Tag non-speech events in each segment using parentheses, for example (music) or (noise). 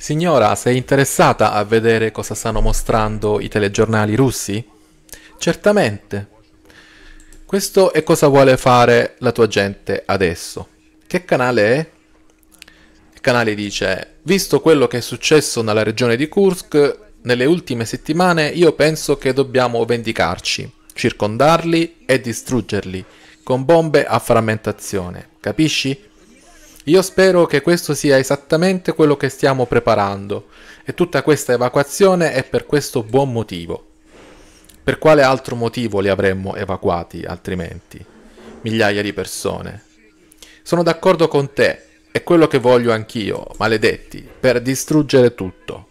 Signora, sei interessata a vedere cosa stanno mostrando i telegiornali russi? Certamente. Questo è cosa vuole fare la tua gente adesso. Che canale è? Il canale dice, visto quello che è successo nella regione di Kursk nelle ultime settimane, io penso che dobbiamo vendicarci, circondarli e distruggerli con bombe a frammentazione. Capisci? Io spero che questo sia esattamente quello che stiamo preparando e tutta questa evacuazione è per questo buon motivo. Per quale altro motivo li avremmo evacuati altrimenti? Migliaia di persone. Sono d'accordo con te, è quello che voglio anch'io, maledetti, per distruggere tutto.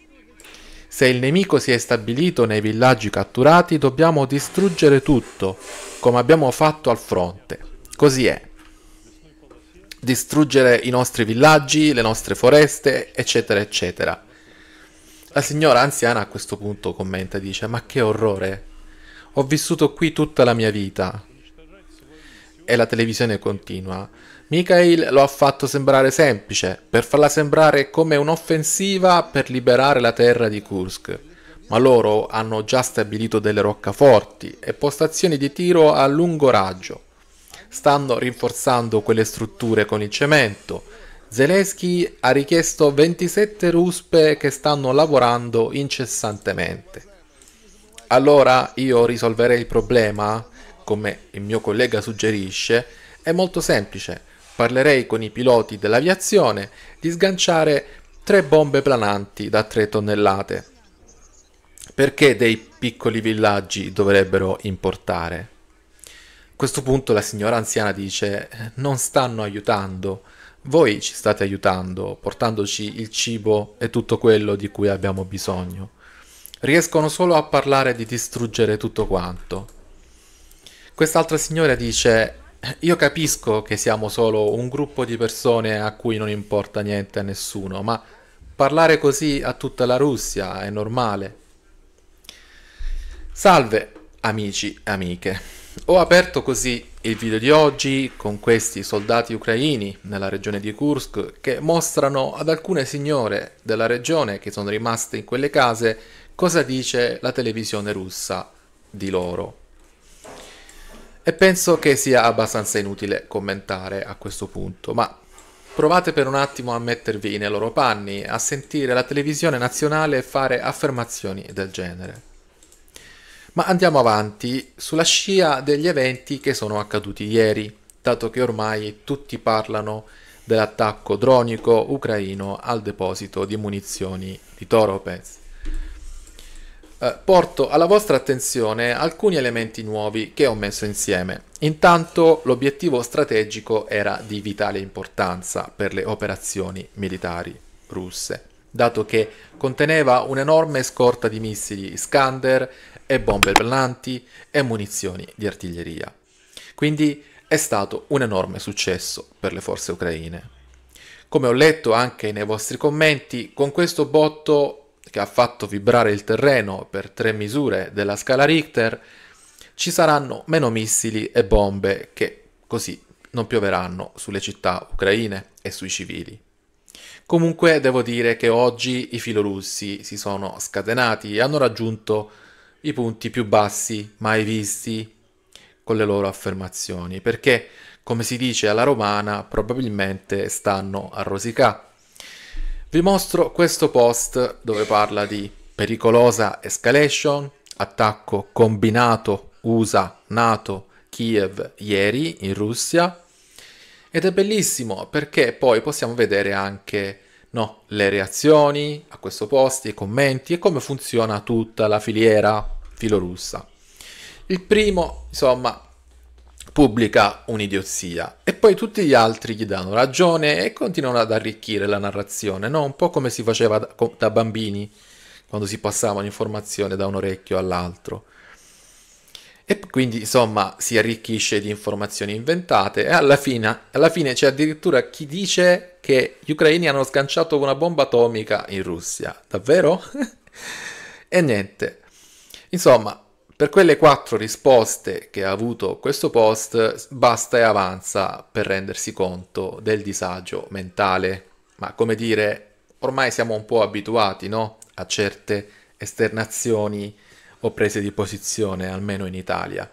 Se il nemico si è stabilito nei villaggi catturati, dobbiamo distruggere tutto, come abbiamo fatto al fronte. Così è distruggere i nostri villaggi, le nostre foreste, eccetera, eccetera. La signora anziana a questo punto commenta e dice, ma che orrore, ho vissuto qui tutta la mia vita. E la televisione continua. Mikhail lo ha fatto sembrare semplice, per farla sembrare come un'offensiva per liberare la terra di Kursk. Ma loro hanno già stabilito delle roccaforti e postazioni di tiro a lungo raggio stanno rinforzando quelle strutture con il cemento. Zelensky ha richiesto 27 ruspe che stanno lavorando incessantemente. Allora io risolverei il problema, come il mio collega suggerisce, è molto semplice. Parlerei con i piloti dell'aviazione di sganciare tre bombe plananti da 3 tonnellate. Perché dei piccoli villaggi dovrebbero importare? A questo punto la signora anziana dice non stanno aiutando, voi ci state aiutando portandoci il cibo e tutto quello di cui abbiamo bisogno. Riescono solo a parlare di distruggere tutto quanto. Quest'altra signora dice io capisco che siamo solo un gruppo di persone a cui non importa niente a nessuno, ma parlare così a tutta la Russia è normale. Salve amici e amiche. Ho aperto così il video di oggi con questi soldati ucraini nella regione di Kursk che mostrano ad alcune signore della regione che sono rimaste in quelle case cosa dice la televisione russa di loro. E penso che sia abbastanza inutile commentare a questo punto, ma provate per un attimo a mettervi nei loro panni, a sentire la televisione nazionale fare affermazioni del genere. Ma andiamo avanti sulla scia degli eventi che sono accaduti ieri, dato che ormai tutti parlano dell'attacco dronico ucraino al deposito di munizioni di Toropez. Eh, porto alla vostra attenzione alcuni elementi nuovi che ho messo insieme. Intanto l'obiettivo strategico era di vitale importanza per le operazioni militari russe dato che conteneva un'enorme scorta di missili Skander e bombe plananti e munizioni di artiglieria. Quindi è stato un enorme successo per le forze ucraine. Come ho letto anche nei vostri commenti, con questo botto che ha fatto vibrare il terreno per tre misure della scala Richter, ci saranno meno missili e bombe che così non pioveranno sulle città ucraine e sui civili. Comunque devo dire che oggi i filorussi si sono scatenati e hanno raggiunto i punti più bassi mai visti con le loro affermazioni, perché come si dice alla romana probabilmente stanno a rosicà. Vi mostro questo post dove parla di pericolosa escalation, attacco combinato USA-NATO Kiev ieri in Russia, ed è bellissimo perché poi possiamo vedere anche no, le reazioni a questo post, i commenti e come funziona tutta la filiera filorussa. Il primo, insomma, pubblica un'idiozia e poi tutti gli altri gli danno ragione e continuano ad arricchire la narrazione, no? un po' come si faceva da, da bambini quando si passava un'informazione da un orecchio all'altro. E quindi insomma si arricchisce di informazioni inventate e alla fine, alla fine c'è addirittura chi dice che gli ucraini hanno sganciato una bomba atomica in Russia. Davvero? (laughs) e niente. Insomma, per quelle quattro risposte che ha avuto questo post, basta e avanza per rendersi conto del disagio mentale. Ma come dire, ormai siamo un po' abituati, no? A certe esternazioni o prese di posizione, almeno in Italia,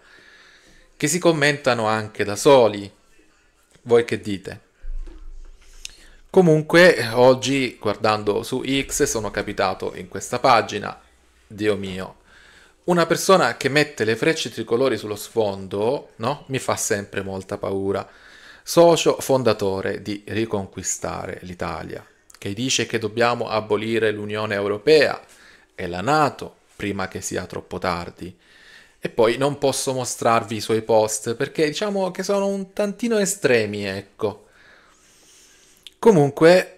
che si commentano anche da soli. Voi che dite? Comunque, oggi guardando su X sono capitato in questa pagina, Dio mio, una persona che mette le frecce tricolori sullo sfondo, no? Mi fa sempre molta paura. Socio fondatore di Riconquistare l'Italia, che dice che dobbiamo abolire l'Unione Europea e la Nato prima che sia troppo tardi. E poi non posso mostrarvi i suoi post perché diciamo che sono un tantino estremi, ecco. Comunque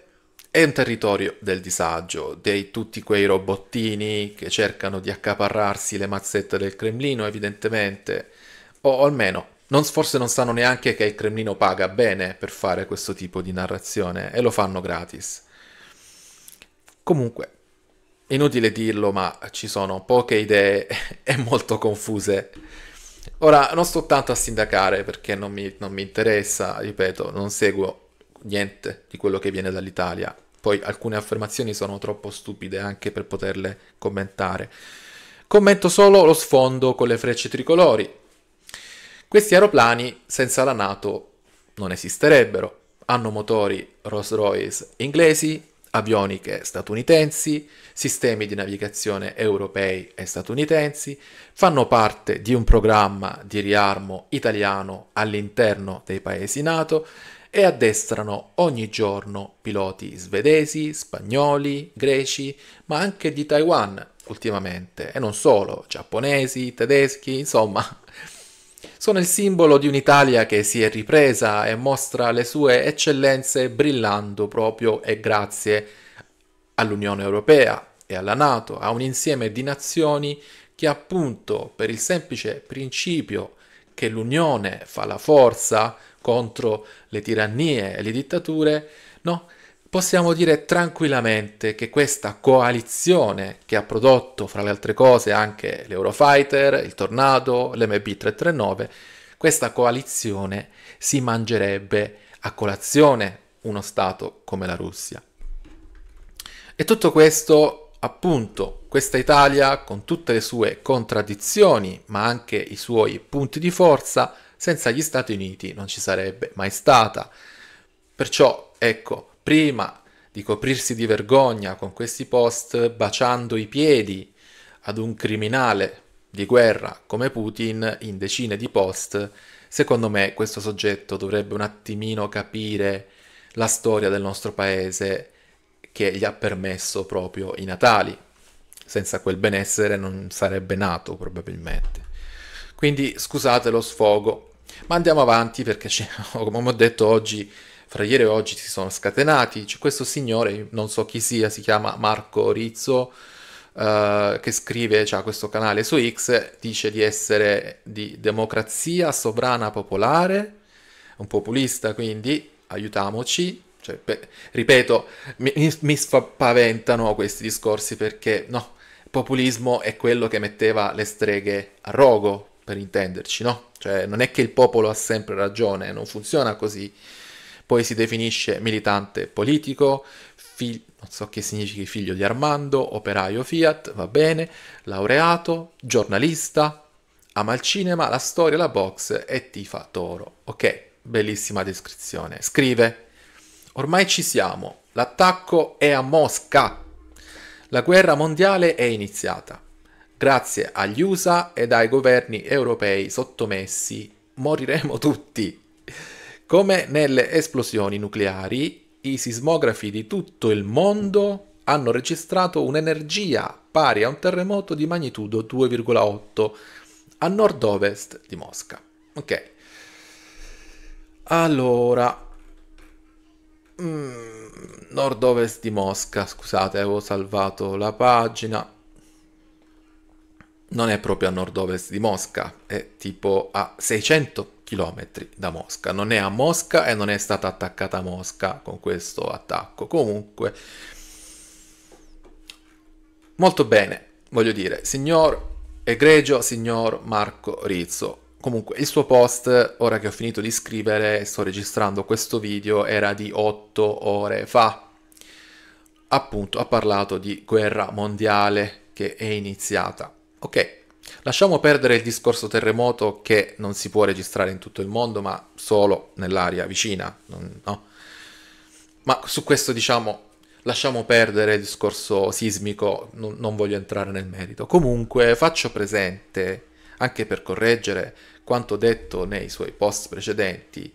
è un territorio del disagio, dei tutti quei robottini che cercano di accaparrarsi le mazzette del Cremlino, evidentemente, o almeno non, forse non sanno neanche che il Cremlino paga bene per fare questo tipo di narrazione e lo fanno gratis. Comunque, inutile dirlo, ma ci sono poche idee (laughs) e molto confuse. Ora, non sto tanto a sindacare perché non mi, non mi interessa, ripeto, non seguo niente di quello che viene dall'Italia. Poi alcune affermazioni sono troppo stupide anche per poterle commentare. Commento solo lo sfondo con le frecce tricolori. Questi aeroplani senza la NATO non esisterebbero. Hanno motori Rolls Royce inglesi, avioniche statunitensi, sistemi di navigazione europei e statunitensi, fanno parte di un programma di riarmo italiano all'interno dei paesi NATO e addestrano ogni giorno piloti svedesi, spagnoli, greci, ma anche di Taiwan ultimamente, e non solo, giapponesi, tedeschi, insomma, sono il simbolo di un'Italia che si è ripresa e mostra le sue eccellenze brillando proprio e grazie all'Unione Europea e alla Nato, a un insieme di nazioni che appunto per il semplice principio che l'Unione fa la forza contro le tirannie e le dittature, no? possiamo dire tranquillamente che questa coalizione che ha prodotto, fra le altre cose, anche l'Eurofighter, il Tornado, l'MB339, questa coalizione si mangerebbe a colazione uno Stato come la Russia. E tutto questo, appunto, questa Italia, con tutte le sue contraddizioni, ma anche i suoi punti di forza, senza gli Stati Uniti non ci sarebbe mai stata. Perciò, ecco, prima di coprirsi di vergogna con questi post baciando i piedi ad un criminale di guerra come Putin in decine di post, secondo me questo soggetto dovrebbe un attimino capire la storia del nostro paese che gli ha permesso proprio i Natali. Senza quel benessere non sarebbe nato probabilmente. Quindi scusate lo sfogo, ma andiamo avanti perché (laughs) come ho detto oggi fra ieri e oggi si sono scatenati. C'è questo signore, non so chi sia, si chiama Marco Rizzo, eh, che scrive, ha questo canale su X, dice di essere di democrazia sovrana popolare, un populista quindi, aiutiamoci. Cioè, beh, ripeto, mi, mi spaventano questi discorsi perché no, populismo è quello che metteva le streghe a rogo, per intenderci, no? Cioè, non è che il popolo ha sempre ragione, non funziona così poi si definisce militante politico, fig- non so che significhi figlio di Armando, operaio Fiat, va bene, laureato, giornalista, ama il cinema, la storia, la box e tifa Toro. Ok, bellissima descrizione. Scrive, ormai ci siamo, l'attacco è a Mosca. La guerra mondiale è iniziata. Grazie agli USA ed ai governi europei sottomessi moriremo tutti. Come nelle esplosioni nucleari, i sismografi di tutto il mondo hanno registrato un'energia pari a un terremoto di magnitudo 2,8 a nord-ovest di Mosca. Ok. Allora, mm, nord-ovest di Mosca, scusate, avevo salvato la pagina non è proprio a nord-ovest di Mosca, è tipo a 600 km da Mosca. Non è a Mosca e non è stata attaccata a Mosca con questo attacco. Comunque, molto bene, voglio dire, signor egregio signor Marco Rizzo. Comunque, il suo post, ora che ho finito di scrivere, e sto registrando questo video, era di 8 ore fa. Appunto, ha parlato di guerra mondiale che è iniziata Ok, lasciamo perdere il discorso terremoto che non si può registrare in tutto il mondo, ma solo nell'area vicina, no? Ma su questo diciamo lasciamo perdere il discorso sismico, non, non voglio entrare nel merito. Comunque faccio presente, anche per correggere quanto detto nei suoi post precedenti,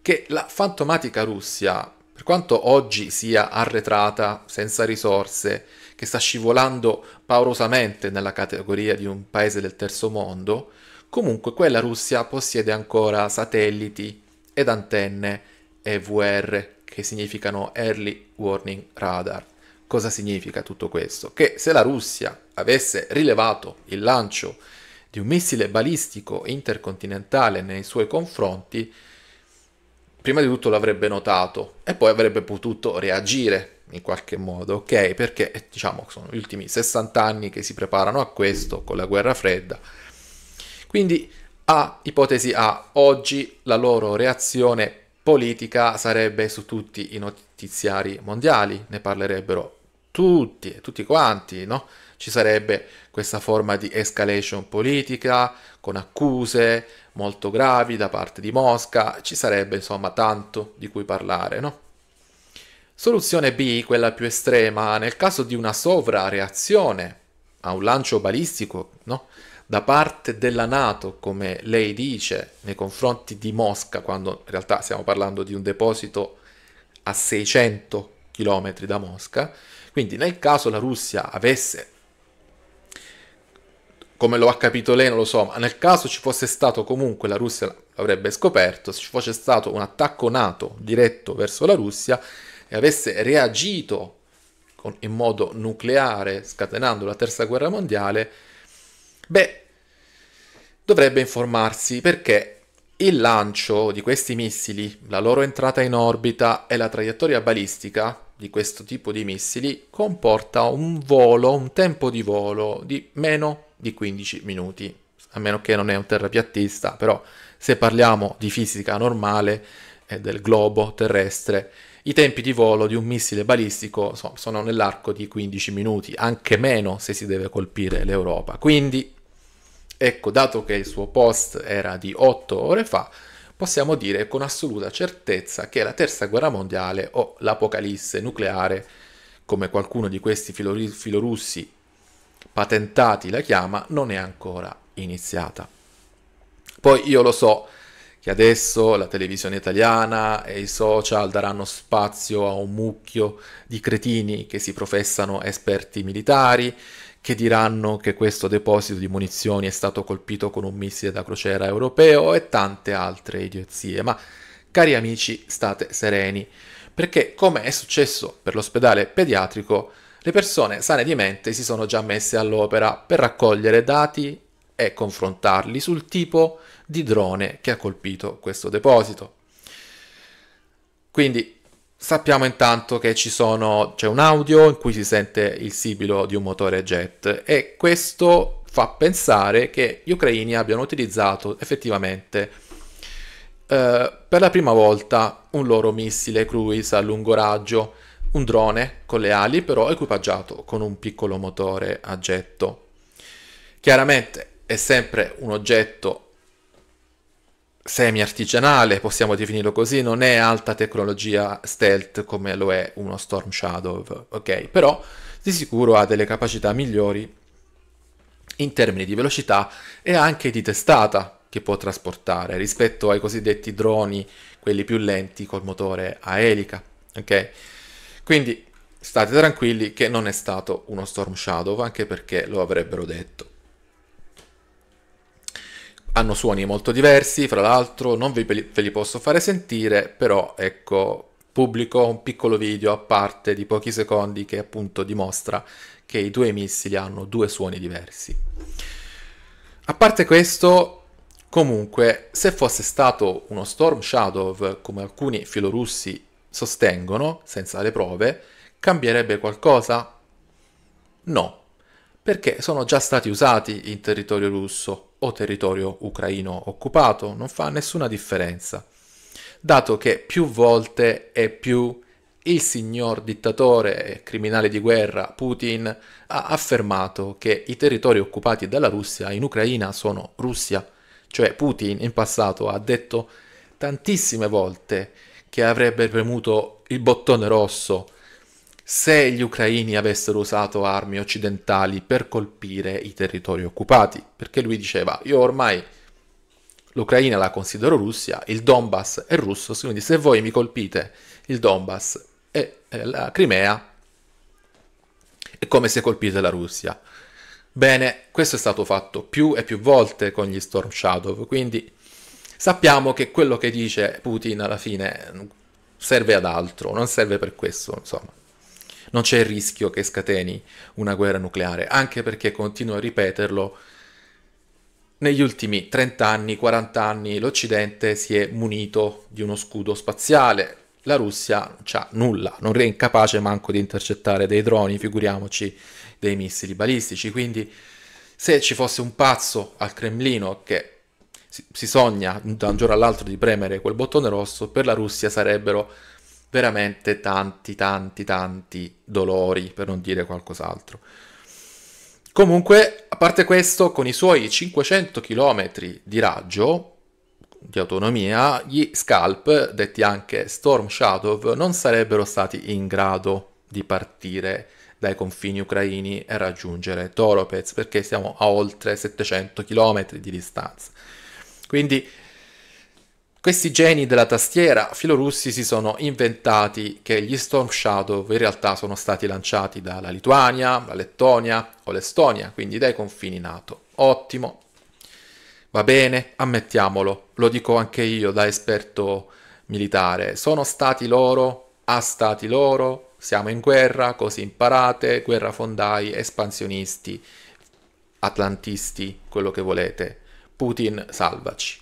che la fantomatica Russia, per quanto oggi sia arretrata, senza risorse, che sta scivolando paurosamente nella categoria di un paese del terzo mondo, comunque quella Russia possiede ancora satelliti ed antenne EVR, che significano Early Warning Radar. Cosa significa tutto questo? Che se la Russia avesse rilevato il lancio di un missile balistico intercontinentale nei suoi confronti, prima di tutto l'avrebbe notato e poi avrebbe potuto reagire in qualche modo, ok? Perché eh, diciamo sono gli ultimi 60 anni che si preparano a questo con la guerra fredda. Quindi A, ipotesi A, oggi la loro reazione politica sarebbe su tutti i notiziari mondiali, ne parlerebbero tutti, e tutti quanti, no? Ci sarebbe questa forma di escalation politica con accuse molto gravi da parte di Mosca, ci sarebbe insomma tanto di cui parlare, no? Soluzione B, quella più estrema, nel caso di una sovrareazione a un lancio balistico no? da parte della Nato, come lei dice, nei confronti di Mosca, quando in realtà stiamo parlando di un deposito a 600 km da Mosca, quindi nel caso la Russia avesse, come lo ha capito lei non lo so, ma nel caso ci fosse stato comunque, la Russia l'avrebbe scoperto, se ci fosse stato un attacco NATO diretto verso la Russia, e avesse reagito con, in modo nucleare scatenando la terza guerra mondiale, beh, dovrebbe informarsi perché il lancio di questi missili, la loro entrata in orbita e la traiettoria balistica di questo tipo di missili comporta un volo, un tempo di volo di meno di 15 minuti, a meno che non è un terrapiattista, però se parliamo di fisica normale e eh, del globo terrestre, i tempi di volo di un missile balistico sono nell'arco di 15 minuti, anche meno se si deve colpire l'Europa. Quindi, ecco, dato che il suo post era di 8 ore fa, possiamo dire con assoluta certezza che la terza guerra mondiale o l'apocalisse nucleare, come qualcuno di questi filorussi patentati la chiama, non è ancora iniziata. Poi io lo so, che adesso la televisione italiana e i social daranno spazio a un mucchio di cretini che si professano esperti militari, che diranno che questo deposito di munizioni è stato colpito con un missile da crociera europeo e tante altre idiozie. Ma cari amici, state sereni, perché come è successo per l'ospedale pediatrico, le persone sane di mente si sono già messe all'opera per raccogliere dati e confrontarli sul tipo di drone che ha colpito questo deposito. Quindi sappiamo intanto che sono, c'è un audio in cui si sente il sibilo di un motore jet e questo fa pensare che gli ucraini abbiano utilizzato effettivamente eh, per la prima volta un loro missile cruise a lungo raggio, un drone con le ali però equipaggiato con un piccolo motore a getto. Chiaramente è sempre un oggetto semi-artigianale, possiamo definirlo così, non è alta tecnologia stealth come lo è uno Storm Shadow, ok? Però di sicuro ha delle capacità migliori in termini di velocità e anche di testata che può trasportare rispetto ai cosiddetti droni, quelli più lenti col motore a elica, ok? Quindi state tranquilli che non è stato uno Storm Shadow, anche perché lo avrebbero detto hanno suoni molto diversi, fra l'altro non ve li, ve li posso fare sentire, però ecco, pubblico un piccolo video a parte di pochi secondi che appunto dimostra che i due missili hanno due suoni diversi. A parte questo, comunque, se fosse stato uno Storm Shadow, come alcuni filorussi sostengono, senza le prove, cambierebbe qualcosa? No, perché sono già stati usati in territorio russo, o territorio ucraino occupato, non fa nessuna differenza, dato che più volte e più il signor dittatore e criminale di guerra Putin ha affermato che i territori occupati dalla Russia in Ucraina sono Russia. Cioè Putin in passato ha detto tantissime volte che avrebbe premuto il bottone rosso se gli ucraini avessero usato armi occidentali per colpire i territori occupati, perché lui diceva io ormai l'Ucraina la considero Russia, il Donbass è russo, quindi se voi mi colpite il Donbass e la Crimea è come se colpite la Russia. Bene, questo è stato fatto più e più volte con gli Storm Shadow, quindi sappiamo che quello che dice Putin alla fine serve ad altro, non serve per questo, insomma non c'è il rischio che scateni una guerra nucleare, anche perché continuo a ripeterlo, negli ultimi 30 anni, 40 anni l'Occidente si è munito di uno scudo spaziale, la Russia non c'ha nulla, non è incapace manco di intercettare dei droni, figuriamoci dei missili balistici, quindi se ci fosse un pazzo al Cremlino che si, sogna da un giorno all'altro di premere quel bottone rosso, per la Russia sarebbero veramente tanti, tanti, tanti dolori, per non dire qualcos'altro. Comunque, a parte questo, con i suoi 500 km di raggio, di autonomia, gli Scalp, detti anche Storm Shadow, non sarebbero stati in grado di partire dai confini ucraini e raggiungere Toropez, perché siamo a oltre 700 km di distanza. Quindi questi geni della tastiera filorussi si sono inventati che gli Storm Shadow in realtà sono stati lanciati dalla Lituania, la Lettonia o l'Estonia, quindi dai confini NATO. Ottimo. Va bene, ammettiamolo, lo dico anche io da esperto militare. Sono stati loro, a stati loro, siamo in guerra, così imparate, guerra fondai, espansionisti, atlantisti, quello che volete. Putin salvaci.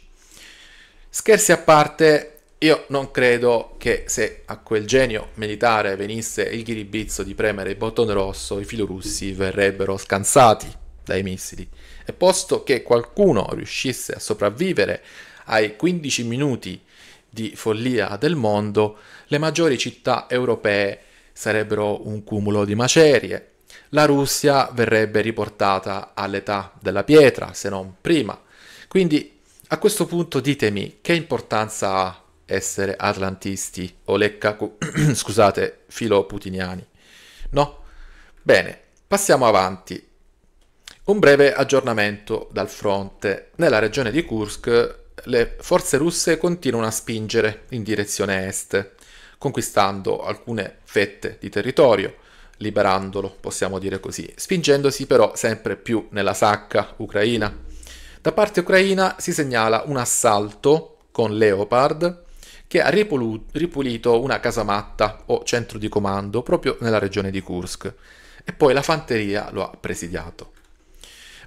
Scherzi a parte, io non credo che se a quel genio militare venisse il ghiribizzo di premere il bottone rosso, i filorussi verrebbero scansati dai missili. E posto che qualcuno riuscisse a sopravvivere ai 15 minuti di follia del mondo, le maggiori città europee sarebbero un cumulo di macerie. La Russia verrebbe riportata all'età della pietra, se non prima. Quindi a questo punto ditemi che importanza ha essere atlantisti o lecca, (clears throat) scusate, filo putiniani. No? Bene, passiamo avanti. Un breve aggiornamento dal fronte. Nella regione di Kursk le forze russe continuano a spingere in direzione est, conquistando alcune fette di territorio, liberandolo, possiamo dire così, spingendosi però sempre più nella sacca ucraina. Da parte ucraina si segnala un assalto con Leopard che ha ripulito una casamatta o centro di comando proprio nella regione di Kursk e poi la fanteria lo ha presidiato.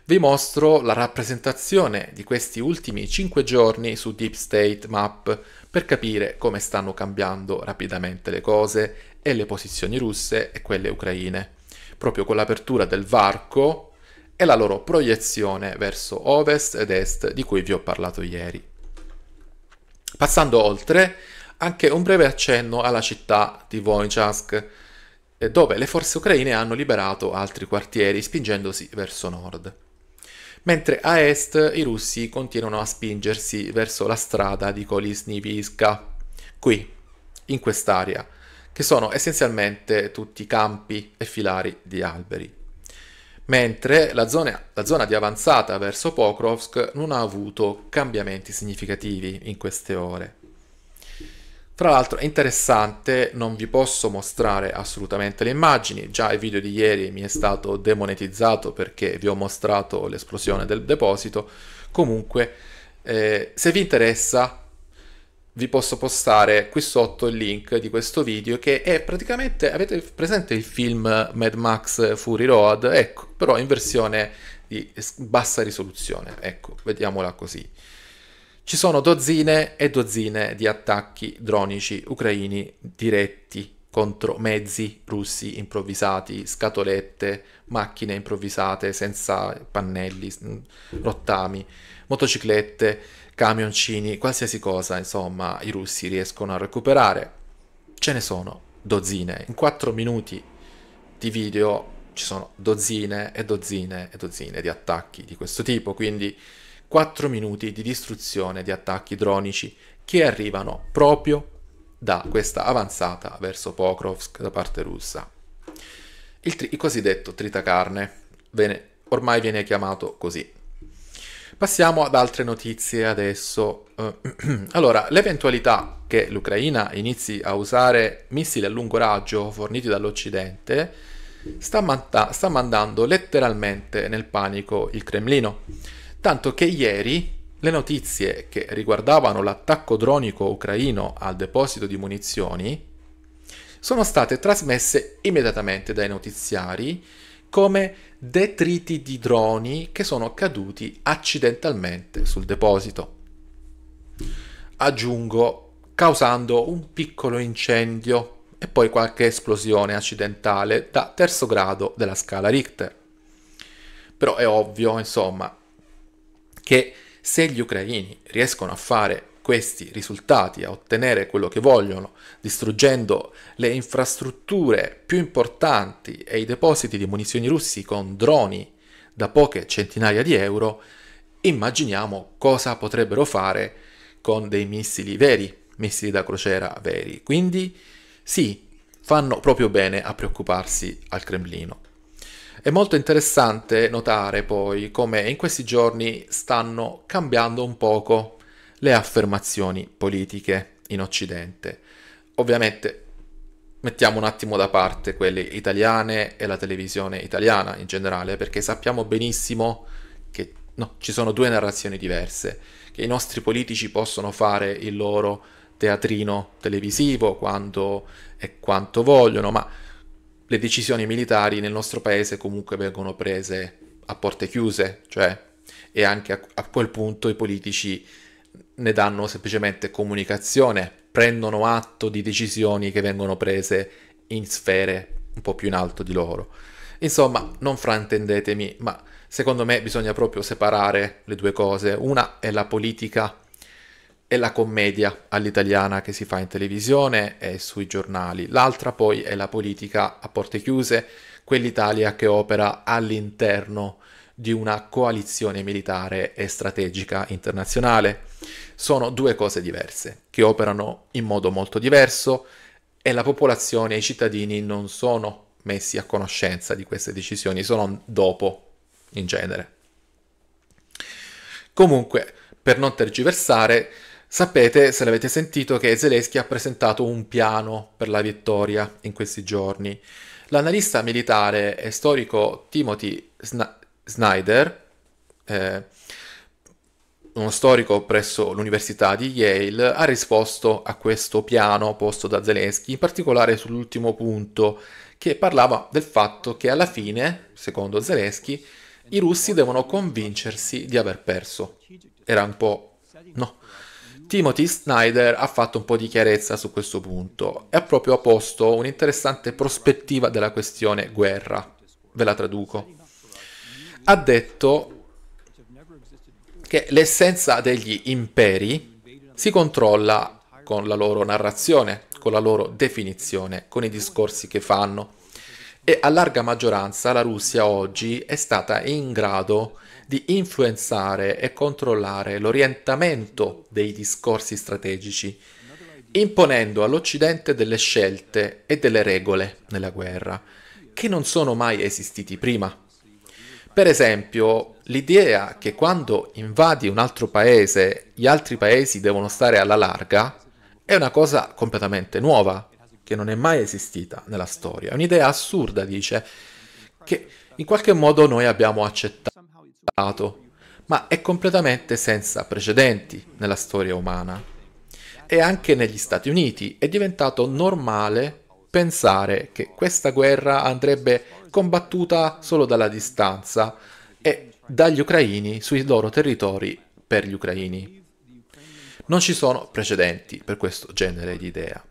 Vi mostro la rappresentazione di questi ultimi 5 giorni su Deep State Map per capire come stanno cambiando rapidamente le cose e le posizioni russe e quelle ucraine, proprio con l'apertura del varco e la loro proiezione verso ovest ed est di cui vi ho parlato ieri. Passando oltre, anche un breve accenno alla città di Vojnchask, eh, dove le forze ucraine hanno liberato altri quartieri spingendosi verso nord. Mentre a est i russi continuano a spingersi verso la strada di Kolisniviska, qui, in quest'area, che sono essenzialmente tutti campi e filari di alberi mentre la zona, la zona, di avanzata verso Pokrovsk non ha avuto cambiamenti significativi in queste ore. Tra l'altro è interessante, non vi posso mostrare assolutamente le immagini, già il video di ieri mi è stato demonetizzato perché vi ho mostrato l'esplosione del deposito, comunque eh, se vi interessa vi posso postare qui sotto il link di questo video che è praticamente, avete presente il film Mad Max Fury Road? Ecco, però in versione di bassa risoluzione, ecco, vediamola così. Ci sono dozzine e dozzine di attacchi dronici ucraini diretti contro mezzi russi improvvisati, scatolette, macchine improvvisate senza pannelli, rottami, motociclette camioncini, qualsiasi cosa, insomma, i russi riescono a recuperare. Ce ne sono dozzine. In 4 minuti di video ci sono dozzine e dozzine e dozzine di attacchi di questo tipo, quindi 4 minuti di distruzione di attacchi dronici che arrivano proprio da questa avanzata verso Pokrovsk da parte russa. Il, tri- il cosiddetto tritacarne, bene, ormai viene chiamato così, Passiamo ad altre notizie adesso. Eh, (clears throat) allora, l'eventualità che l'Ucraina inizi a usare missili a lungo raggio forniti dall'Occidente sta, manda- sta mandando letteralmente nel panico il Cremlino. Tanto che ieri le notizie che riguardavano l'attacco dronico ucraino al deposito di munizioni sono state trasmesse immediatamente dai notiziari come detriti di droni che sono caduti accidentalmente sul deposito. Aggiungo, causando un piccolo incendio e poi qualche esplosione accidentale da terzo grado della scala Richter. Però è ovvio, insomma, che se gli ucraini riescono a fare questi risultati, a ottenere quello che vogliono, distruggendo le infrastrutture più importanti e i depositi di munizioni russi con droni da poche centinaia di euro, immaginiamo cosa potrebbero fare con dei missili veri, missili da crociera veri. Quindi sì, fanno proprio bene a preoccuparsi al Cremlino. È molto interessante notare poi come in questi giorni stanno cambiando un poco le affermazioni politiche in Occidente. Ovviamente mettiamo un attimo da parte quelle italiane e la televisione italiana in generale, perché sappiamo benissimo che no, ci sono due narrazioni diverse, che i nostri politici possono fare il loro teatrino televisivo quando e quanto vogliono, ma le decisioni militari nel nostro paese comunque vengono prese a porte chiuse, cioè e anche a, a quel punto i politici ne danno semplicemente comunicazione, prendono atto di decisioni che vengono prese in sfere un po' più in alto di loro. Insomma, non fraintendetemi, ma secondo me bisogna proprio separare le due cose. Una è la politica e la commedia all'italiana che si fa in televisione e sui giornali. L'altra poi è la politica a porte chiuse, quell'Italia che opera all'interno di una coalizione militare e strategica internazionale. Sono due cose diverse, che operano in modo molto diverso e la popolazione e i cittadini non sono messi a conoscenza di queste decisioni, sono dopo in genere. Comunque, per non tergiversare, sapete se l'avete sentito che Zelensky ha presentato un piano per la vittoria in questi giorni. L'analista militare e storico Timothy Sna- Snyder eh, uno storico presso l'Università di Yale, ha risposto a questo piano posto da Zelensky, in particolare sull'ultimo punto che parlava del fatto che alla fine, secondo Zelensky, i russi devono convincersi di aver perso. Era un po'... no. Timothy Snyder ha fatto un po' di chiarezza su questo punto e ha proprio posto un'interessante prospettiva della questione guerra. Ve la traduco. Ha detto che l'essenza degli imperi si controlla con la loro narrazione, con la loro definizione, con i discorsi che fanno. E a larga maggioranza la Russia oggi è stata in grado di influenzare e controllare l'orientamento dei discorsi strategici, imponendo all'Occidente delle scelte e delle regole nella guerra, che non sono mai esistiti prima. Per esempio, l'idea che quando invadi un altro paese gli altri paesi devono stare alla larga è una cosa completamente nuova, che non è mai esistita nella storia. È un'idea assurda, dice, che in qualche modo noi abbiamo accettato, ma è completamente senza precedenti nella storia umana. E anche negli Stati Uniti è diventato normale pensare che questa guerra andrebbe combattuta solo dalla distanza e dagli ucraini sui loro territori per gli ucraini. Non ci sono precedenti per questo genere di idea.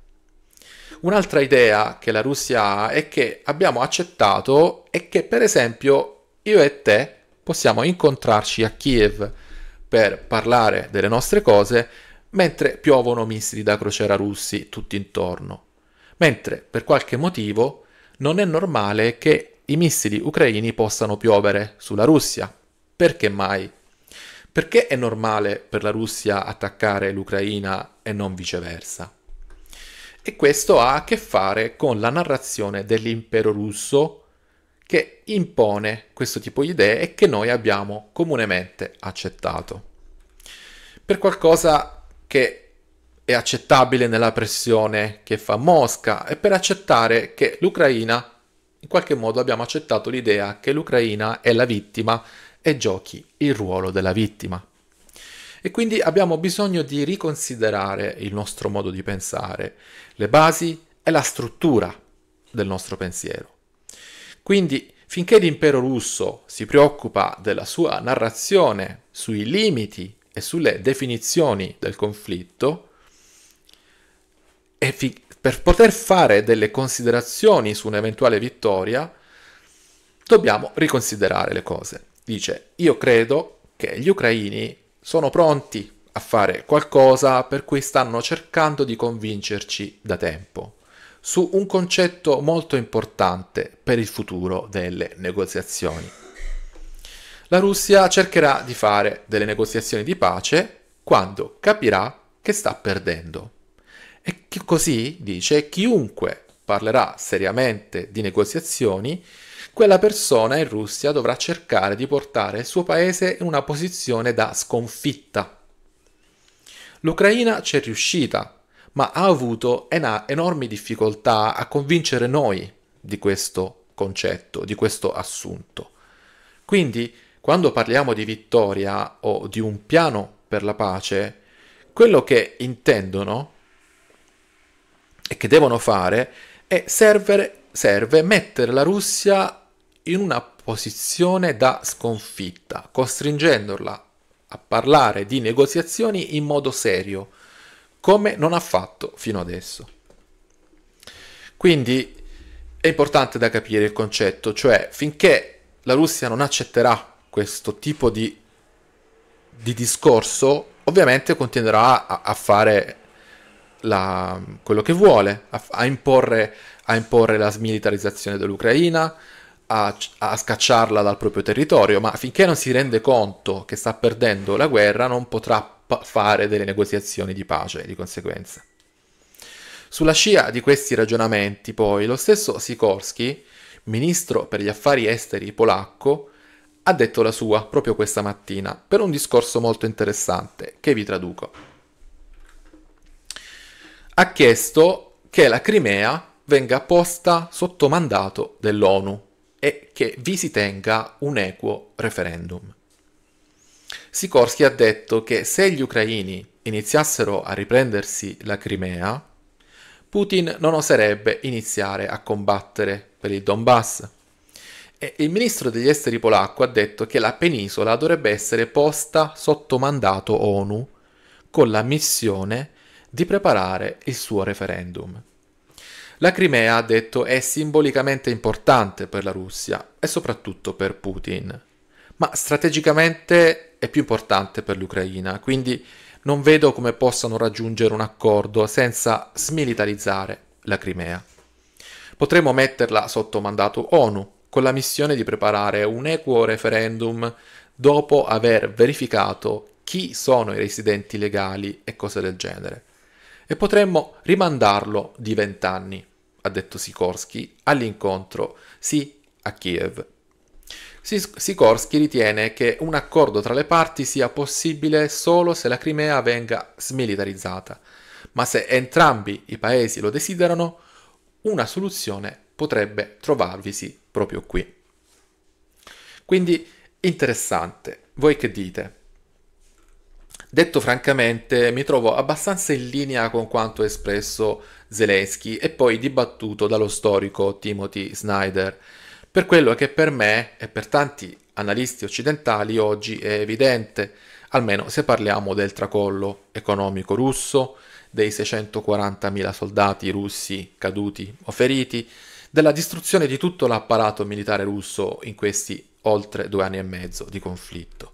Un'altra idea che la Russia ha è che abbiamo accettato è che per esempio io e te possiamo incontrarci a Kiev per parlare delle nostre cose mentre piovono missili da crociera russi tutti intorno mentre per qualche motivo non è normale che i missili ucraini possano piovere sulla Russia. Perché mai? Perché è normale per la Russia attaccare l'Ucraina e non viceversa? E questo ha a che fare con la narrazione dell'impero russo che impone questo tipo di idee e che noi abbiamo comunemente accettato. Per qualcosa che è accettabile nella pressione che fa Mosca e per accettare che l'Ucraina, in qualche modo abbiamo accettato l'idea che l'Ucraina è la vittima e giochi il ruolo della vittima. E quindi abbiamo bisogno di riconsiderare il nostro modo di pensare, le basi e la struttura del nostro pensiero. Quindi, finché l'impero russo si preoccupa della sua narrazione sui limiti e sulle definizioni del conflitto, fi- per poter fare delle considerazioni su un'eventuale vittoria, dobbiamo riconsiderare le cose. Dice, io credo che gli ucraini sono pronti a fare qualcosa per cui stanno cercando di convincerci da tempo su un concetto molto importante per il futuro delle negoziazioni. La Russia cercherà di fare delle negoziazioni di pace quando capirà che sta perdendo. Che così dice chiunque parlerà seriamente di negoziazioni, quella persona in Russia dovrà cercare di portare il suo paese in una posizione da sconfitta. L'Ucraina c'è riuscita, ma ha avuto enormi difficoltà a convincere noi di questo concetto, di questo assunto. Quindi, quando parliamo di vittoria o di un piano per la pace, quello che intendono e che devono fare è serve, serve mettere la Russia in una posizione da sconfitta, costringendola a parlare di negoziazioni in modo serio, come non ha fatto fino adesso. Quindi è importante da capire il concetto, cioè finché la Russia non accetterà questo tipo di, di discorso, ovviamente continuerà a, a fare la, quello che vuole, a, a, imporre, a, imporre, la smilitarizzazione dell'Ucraina, a, a, scacciarla dal proprio territorio, ma finché non si rende conto che sta perdendo la guerra non potrà pa- fare delle negoziazioni di pace di conseguenza. Sulla scia di questi ragionamenti, poi, lo stesso Sikorsky, ministro per gli affari esteri polacco, ha detto la sua proprio questa mattina per un discorso molto interessante che vi traduco ha chiesto che la Crimea venga posta sotto mandato dell'ONU e che vi si tenga un equo referendum. Sikorsky ha detto che se gli ucraini iniziassero a riprendersi la Crimea, Putin non oserebbe iniziare a combattere per il Donbass. E il ministro degli esteri polacco ha detto che la penisola dovrebbe essere posta sotto mandato ONU, con la missione di di preparare il suo referendum. La Crimea, ha detto, è simbolicamente importante per la Russia e soprattutto per Putin, ma strategicamente è più importante per l'Ucraina, quindi non vedo come possano raggiungere un accordo senza smilitarizzare la Crimea. Potremmo metterla sotto mandato ONU, con la missione di preparare un equo referendum dopo aver verificato chi sono i residenti legali e cose del genere e potremmo rimandarlo di vent'anni, ha detto Sikorsky all'incontro sì a Kiev. Sikorsky ritiene che un accordo tra le parti sia possibile solo se la Crimea venga smilitarizzata, ma se entrambi i paesi lo desiderano, una soluzione potrebbe trovarvisi proprio qui. Quindi interessante, voi che dite? Detto francamente, mi trovo abbastanza in linea con quanto espresso Zelensky e poi dibattuto dallo storico Timothy Snyder, per quello che per me e per tanti analisti occidentali oggi è evidente, almeno se parliamo del tracollo economico russo, dei 640.000 soldati russi caduti o feriti, della distruzione di tutto l'apparato militare russo in questi oltre due anni e mezzo di conflitto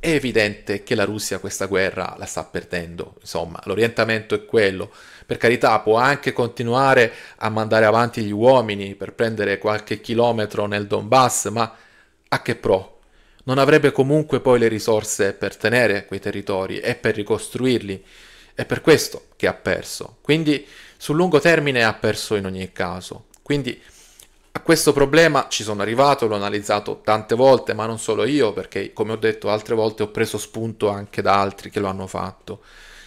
è evidente che la Russia questa guerra la sta perdendo, insomma, l'orientamento è quello. Per carità, può anche continuare a mandare avanti gli uomini per prendere qualche chilometro nel Donbass, ma a che pro? Non avrebbe comunque poi le risorse per tenere quei territori e per ricostruirli. È per questo che ha perso. Quindi sul lungo termine ha perso in ogni caso. Quindi a questo problema ci sono arrivato, l'ho analizzato tante volte, ma non solo io, perché come ho detto altre volte ho preso spunto anche da altri che lo hanno fatto.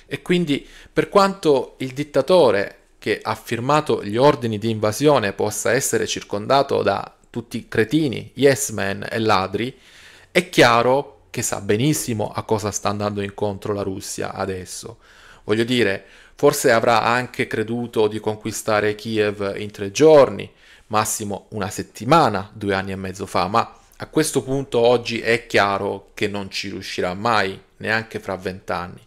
E quindi per quanto il dittatore che ha firmato gli ordini di invasione possa essere circondato da tutti i cretini, yes men e ladri, è chiaro che sa benissimo a cosa sta andando incontro la Russia adesso. Voglio dire, forse avrà anche creduto di conquistare Kiev in tre giorni, massimo una settimana, due anni e mezzo fa, ma a questo punto oggi è chiaro che non ci riuscirà mai, neanche fra vent'anni.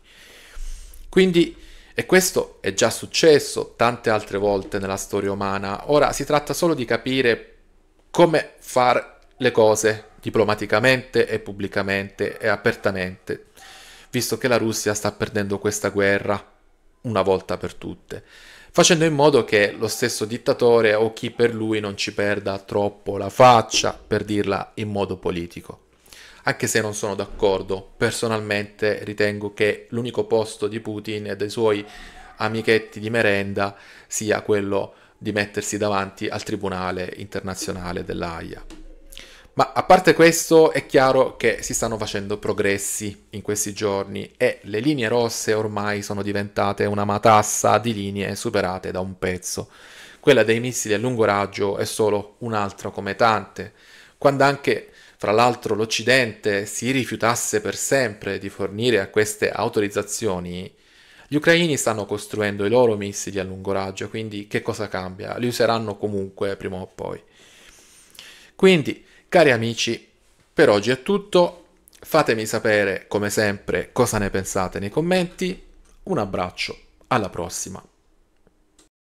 Quindi, e questo è già successo tante altre volte nella storia umana, ora si tratta solo di capire come fare le cose diplomaticamente e pubblicamente e apertamente, visto che la Russia sta perdendo questa guerra una volta per tutte facendo in modo che lo stesso dittatore o chi per lui non ci perda troppo la faccia, per dirla in modo politico. Anche se non sono d'accordo, personalmente ritengo che l'unico posto di Putin e dei suoi amichetti di merenda sia quello di mettersi davanti al Tribunale internazionale dell'AIA. Ma a parte questo è chiaro che si stanno facendo progressi in questi giorni e le linee rosse ormai sono diventate una matassa di linee superate da un pezzo. Quella dei missili a lungo raggio è solo un'altra come tante, quando anche fra l'altro l'Occidente si rifiutasse per sempre di fornire a queste autorizzazioni, gli ucraini stanno costruendo i loro missili a lungo raggio, quindi che cosa cambia? Li useranno comunque prima o poi. Quindi Cari amici, per oggi è tutto. Fatemi sapere, come sempre, cosa ne pensate nei commenti. Un abbraccio, alla prossima.